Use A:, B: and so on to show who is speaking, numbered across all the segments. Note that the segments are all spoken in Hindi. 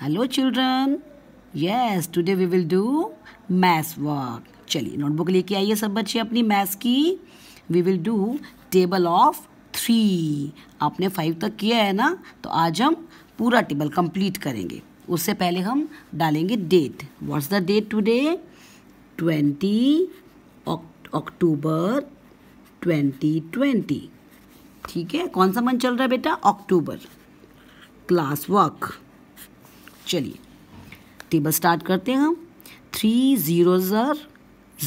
A: hello children yes today we will do maths work चलिए नोटबुक लेके आइए सब बच्चे अपनी मैथ्स की we will do table of three आपने फाइव तक किया है ना तो आज हम पूरा टेबल कंप्लीट करेंगे उससे पहले हम डालेंगे date what's the date today twenty October twenty twenty ठीक है कौन सा मंथ चल रहा है बेटा अक्टूबर क्लास वर्क चलिए टेबल स्टार्ट करते हैं हम three zero are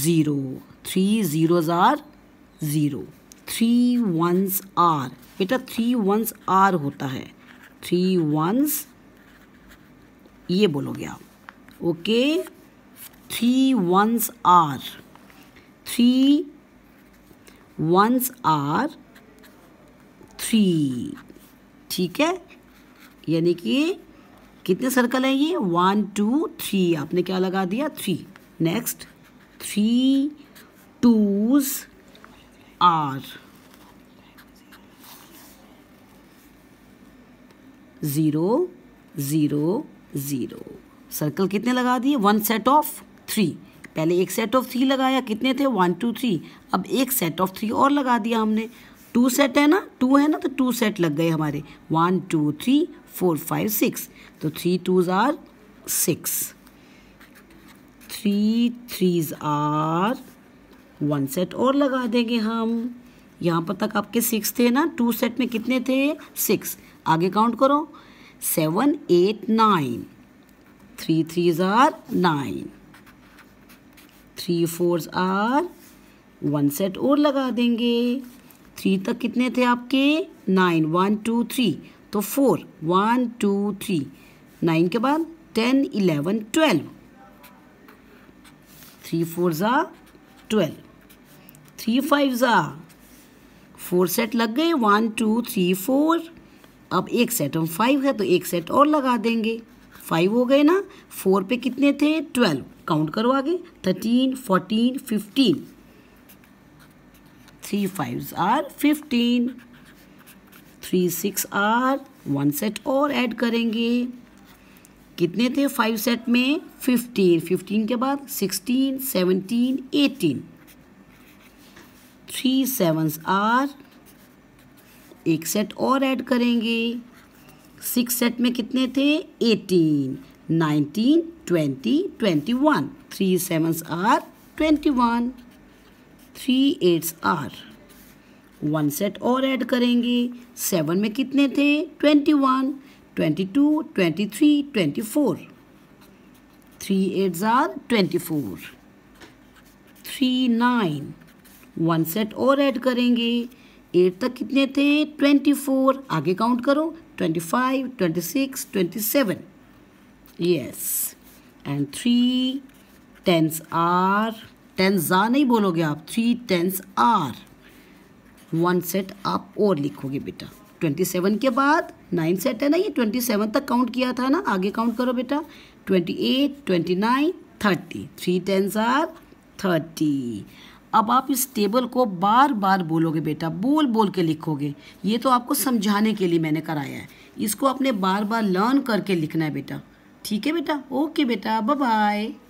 A: zero three zero are zero three ones are बेटा थ्री वंस आर होता है थ्री वंस ये बोलोगे आप okay three ones are three ones are three ठीक है यानी कि कितने सर्कल हैं ये वन टू थ्री आपने क्या लगा दिया three next three twos are zero zero zero circle कितने लगा दिए वन सेट ऑफ थ्री पहले एक सेट ऑफ थ्री लगाया कितने थे वन टू थ्री अब एक सेट ऑफ थ्री और लगा दिया हमने टू सेट है ना टू है ना तो टू सेट लग गए हमारे one two three four five six तो three twos are six three threes are one set और लगा देंगे हम यहाँ पर तक आपके सिक्स थे ना टू सेट में कितने थे सिक्स आगे काउंट करो seven eight nine three threes are nine three fours are one set और लगा देंगे थ्री तक कितने थे आपके नाइन वन टू थ्री तो four one two three nine के बाद ten eleven twelve three four are twelve three five are four set लग गए वन टू थ्री फोर अब एक सेट हम फाइव है तो एक सेट और लगा देंगे फाइव हो गए ना फोर पे कितने थे ट्वेल्व काउंट करो आगे thirteen fourteen fifteen Three fives are fifteen three six are one set और ऐड करेंगे कितने थे फाइव सेट में फिफ्टीन फिफ्टीन के बाद sixteen seventeen eighteen three sevens are एक सेट और ऐड करेंगे सिक्स सेट में कितने थे eighteen nineteen twenty twenty one three sevens are twenty one three eights are one set और ऐड करेंगे सेवन में कितने थे twenty one twenty to twenty three twenty four three eights are twenty four three nine one set और ऐड करेंगे एट तक कितने थे ट्वेंटी फोर आगे काउंट करो twenty five twenty six twenty seven yes and three tens are tens आ नहीं बोलोगे आप three tens are one set आप और लिखोगे बेटा ट्वेंटी सेवन के बाद नाइन सेट है ना ये ट्वेंटी सेवन तक काउंट किया था ना आगे काउंट करो बेटा twenty eight twenty nine thirty three tens are thirty अब आप इस टेबल को बार बार बोलोगे बेटा बोल बोल के लिखोगे ये तो आपको समझाने के लिए मैंने कराया है इसको आपने बार बार लर्न करके लिखना है बेटा ठीक है बेटा ओके बेटा बाय